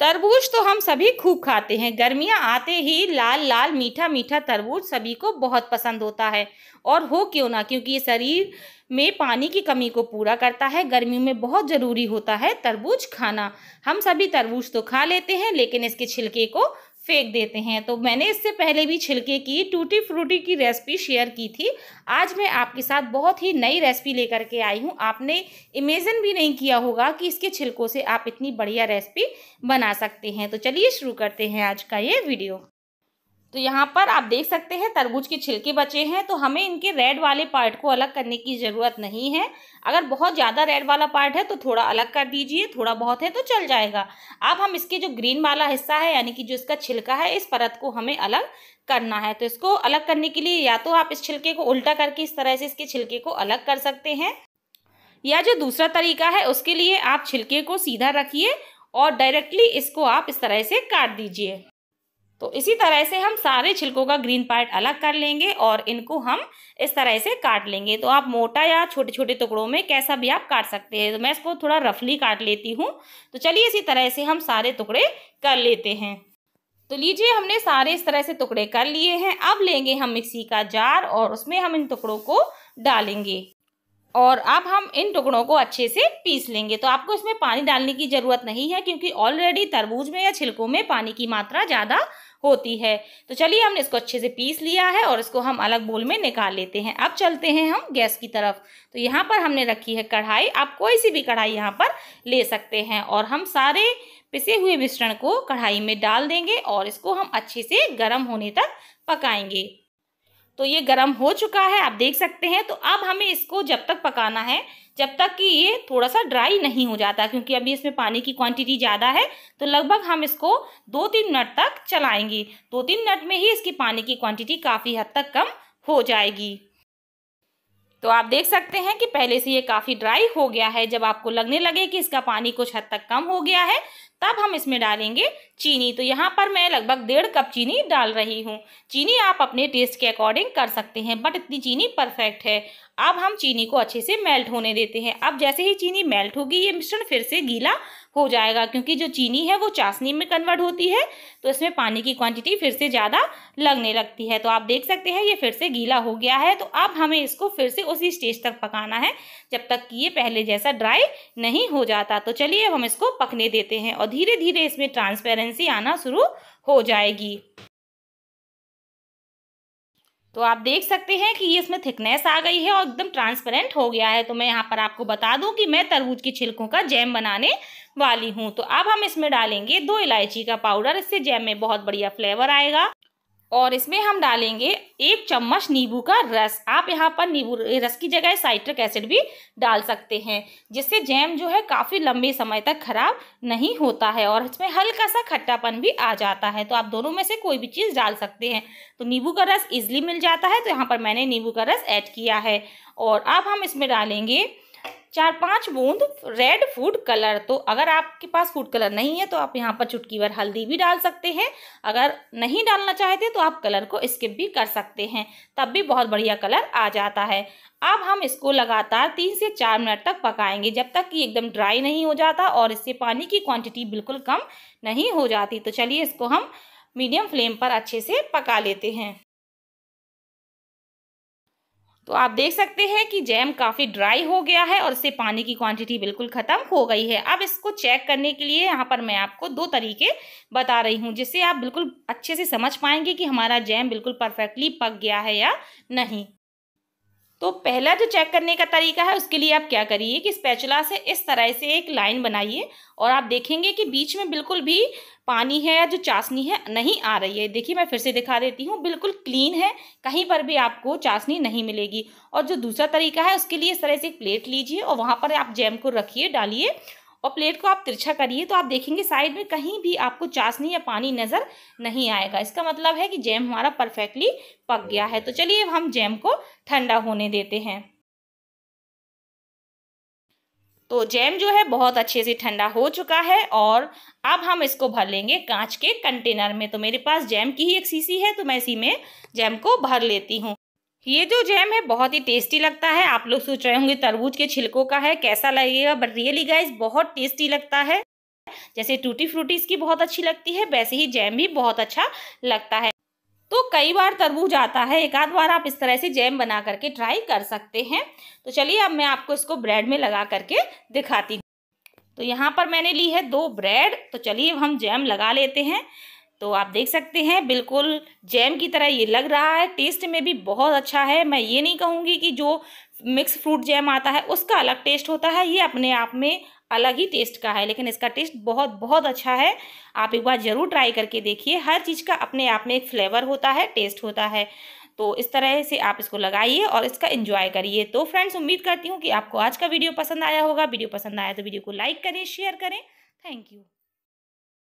तरबूज तो हम सभी खूब खाते हैं गर्मियाँ आते ही लाल लाल मीठा मीठा तरबूज सभी को बहुत पसंद होता है और हो क्यों ना क्योंकि ये शरीर में पानी की कमी को पूरा करता है गर्मियों में बहुत ज़रूरी होता है तरबूज खाना हम सभी तरबूज तो खा लेते हैं लेकिन इसके छिलके को फेंक देते हैं तो मैंने इससे पहले भी छिलके की टूटी फ्रूटी की रेसिपी शेयर की थी आज मैं आपके साथ बहुत ही नई रेसिपी लेकर के आई हूँ आपने इमेजन भी नहीं किया होगा कि इसके छिलकों से आप इतनी बढ़िया रेसिपी बना सकते हैं तो चलिए शुरू करते हैं आज का ये वीडियो तो यहाँ पर आप देख सकते हैं तरबूज के छिलके बचे हैं तो हमें इनके रेड वाले पार्ट को अलग करने की ज़रूरत नहीं है अगर बहुत ज़्यादा रेड वाला पार्ट है तो थोड़ा अलग कर दीजिए थोड़ा बहुत है तो चल जाएगा अब हम इसके जो ग्रीन वाला हिस्सा है यानी कि जो इसका छिलका है इस परत को हमें अलग करना है तो इसको अलग करने के लिए या तो आप इस छिलके को उल्टा करके इस तरह से इसके छिलके को अलग कर सकते हैं या जो दूसरा तरीका है उसके लिए आप छिलके को सीधा रखिए और डायरेक्टली इसको आप इस तरह से काट दीजिए तो इसी तरह से हम सारे छिलकों का ग्रीन पार्ट अलग कर लेंगे और इनको हम इस तरह से काट लेंगे तो आप मोटा या छोटे छोटे टुकड़ों में कैसा भी आप काट सकते हैं तो मैं इसको थोड़ा रफली काट लेती हूँ तो चलिए इसी तरह से हम सारे टुकड़े कर लेते हैं तो लीजिए हमने सारे इस तरह से टुकड़े कर लिए हैं अब लेंगे हम मिक्सी का जार और उसमें हम इन टुकड़ों को डालेंगे और अब हम इन टुकड़ों को अच्छे से पीस लेंगे तो आपको इसमें पानी डालने की ज़रूरत नहीं है क्योंकि ऑलरेडी तरबूज में या छिलकों में पानी की मात्रा ज़्यादा होती है तो चलिए हमने इसको अच्छे से पीस लिया है और इसको हम अलग बोल में निकाल लेते हैं अब चलते हैं हम गैस की तरफ तो यहाँ पर हमने रखी है कढ़ाई आप कोई सी भी कढ़ाई यहाँ पर ले सकते हैं और हम सारे पिसे हुए मिश्रण को कढ़ाई में डाल देंगे और इसको हम अच्छे से गर्म होने तक पकाएंगे तो ये गर्म हो चुका है आप देख सकते हैं तो अब हमें इसको जब तक पकाना है जब तक कि ये थोड़ा सा ड्राई नहीं हो जाता क्योंकि अभी इसमें पानी की क्वांटिटी ज़्यादा है तो लगभग हम इसको दो तीन मिनट तक चलाएंगे दो तीन मिनट में ही इसकी पानी की क्वांटिटी काफ़ी हद तक कम हो जाएगी तो आप देख सकते हैं कि पहले से ये काफ़ी ड्राई हो गया है जब आपको लगने लगे कि इसका पानी कुछ हद तक कम हो गया है तब हम इसमें डालेंगे चीनी तो यहाँ पर मैं लगभग डेढ़ कप चीनी डाल रही हूँ चीनी आप अपने टेस्ट के अकॉर्डिंग कर सकते हैं बट इतनी चीनी परफेक्ट है अब हम चीनी को अच्छे से मेल्ट होने देते हैं अब जैसे ही चीनी मेल्ट होगी ये मिश्रण फिर से गीला हो जाएगा क्योंकि जो चीनी है वो चाशनी में कन्वर्ट होती है तो इसमें पानी की क्वांटिटी फिर से ज़्यादा लगने लगती है तो आप देख सकते हैं ये फिर से गीला हो गया है तो अब हमें इसको फिर से उसी स्टेज तक पकाना है जब तक कि ये पहले जैसा ड्राई नहीं हो जाता तो चलिए अब हम इसको पकने देते हैं और धीरे धीरे इसमें ट्रांसपेरेंसी आना शुरू हो जाएगी तो आप देख सकते हैं कि ये इसमें थिकनेस आ गई है और एकदम ट्रांसपेरेंट हो गया है तो मैं यहाँ पर आपको बता दूं कि मैं तरबूज की छिलकों का जैम बनाने वाली हूँ तो अब हम इसमें डालेंगे दो इलायची का पाउडर इससे जैम में बहुत बढ़िया फ्लेवर आएगा और इसमें हम डालेंगे एक चम्मच नींबू का रस आप यहाँ पर नींबू रस की जगह साइट्रिक एसिड भी डाल सकते हैं जिससे जैम जो है काफ़ी लंबे समय तक खराब नहीं होता है और इसमें हल्का सा खट्टापन भी आ जाता है तो आप दोनों में से कोई भी चीज़ डाल सकते हैं तो नींबू का रस इजली मिल जाता है तो यहाँ पर मैंने नींबू का रस ऐड किया है और अब हम इसमें डालेंगे चार पांच बूंद रेड फूड कलर तो अगर आपके पास फूड कलर नहीं है तो आप यहाँ पर चुटकी भर हल्दी भी डाल सकते हैं अगर नहीं डालना चाहते तो आप कलर को स्किप भी कर सकते हैं तब भी बहुत बढ़िया कलर आ जाता है अब हम इसको लगातार तीन से चार मिनट तक पकाएंगे जब तक कि एकदम ड्राई नहीं हो जाता और इससे पानी की क्वांटिटी बिल्कुल कम नहीं हो जाती तो चलिए इसको हम मीडियम फ्लेम पर अच्छे से पका लेते हैं तो आप देख सकते हैं कि जैम काफ़ी ड्राई हो गया है और इससे पानी की क्वांटिटी बिल्कुल ख़त्म हो गई है अब इसको चेक करने के लिए यहाँ पर मैं आपको दो तरीके बता रही हूँ जिससे आप बिल्कुल अच्छे से समझ पाएंगे कि हमारा जैम बिल्कुल परफेक्टली पक गया है या नहीं तो पहला जो चेक करने का तरीका है उसके लिए आप क्या करिए कि स्पैचुला से इस तरह से एक लाइन बनाइए और आप देखेंगे कि बीच में बिल्कुल भी पानी है या जो चाशनी है नहीं आ रही है देखिए मैं फिर से दिखा देती हूँ बिल्कुल क्लीन है कहीं पर भी आपको चाशनी नहीं मिलेगी और जो दूसरा तरीका है उसके लिए इस तरह से एक प्लेट लीजिए और वहाँ पर आप जैम को रखिए डालिए और प्लेट को आप तिरछा करिए तो आप देखेंगे साइड में कहीं भी आपको चाशनी या पानी नज़र नहीं आएगा इसका मतलब है कि जैम हमारा परफेक्टली पक गया है तो चलिए हम जैम को ठंडा होने देते हैं तो जैम जो है बहुत अच्छे से ठंडा हो चुका है और अब हम इसको भर लेंगे कांच के कंटेनर में तो मेरे पास जैम की ही एक सीसी है तो मैं इसी में जैम को भर लेती हूँ ये जो जैम है बहुत ही टेस्टी लगता है आप लोग सोच रहे होंगे तरबूज के छिलकों का है कैसा लगेगा बट रियली गाइज बहुत टेस्टी लगता है जैसे टूटी फ्रूटी इसकी बहुत अच्छी लगती है वैसे ही जैम भी बहुत अच्छा लगता है तो कई बार तरबूज आता है एक आध बार आप इस तरह से जैम बना करके ट्राई कर सकते हैं तो चलिए अब मैं आपको इसको ब्रेड में लगा करके दिखाती हूँ तो यहाँ पर मैंने ली है दो ब्रेड तो चलिए हम जैम लगा लेते हैं तो आप देख सकते हैं बिल्कुल जैम की तरह ये लग रहा है टेस्ट में भी बहुत अच्छा है मैं ये नहीं कहूँगी कि जो मिक्स फ्रूट जैम आता है उसका अलग टेस्ट होता है ये अपने आप में अलग ही टेस्ट का है लेकिन इसका टेस्ट बहुत बहुत अच्छा है आप एक बार ज़रूर ट्राई करके देखिए हर चीज़ का अपने आप में एक फ्लेवर होता है टेस्ट होता है तो इस तरह से आप इसको लगाइए और इसका एंजॉय करिए तो फ्रेंड्स उम्मीद करती हूँ कि आपको आज का वीडियो पसंद आया होगा वीडियो पसंद आया तो वीडियो को लाइक करें शेयर करें थैंक यू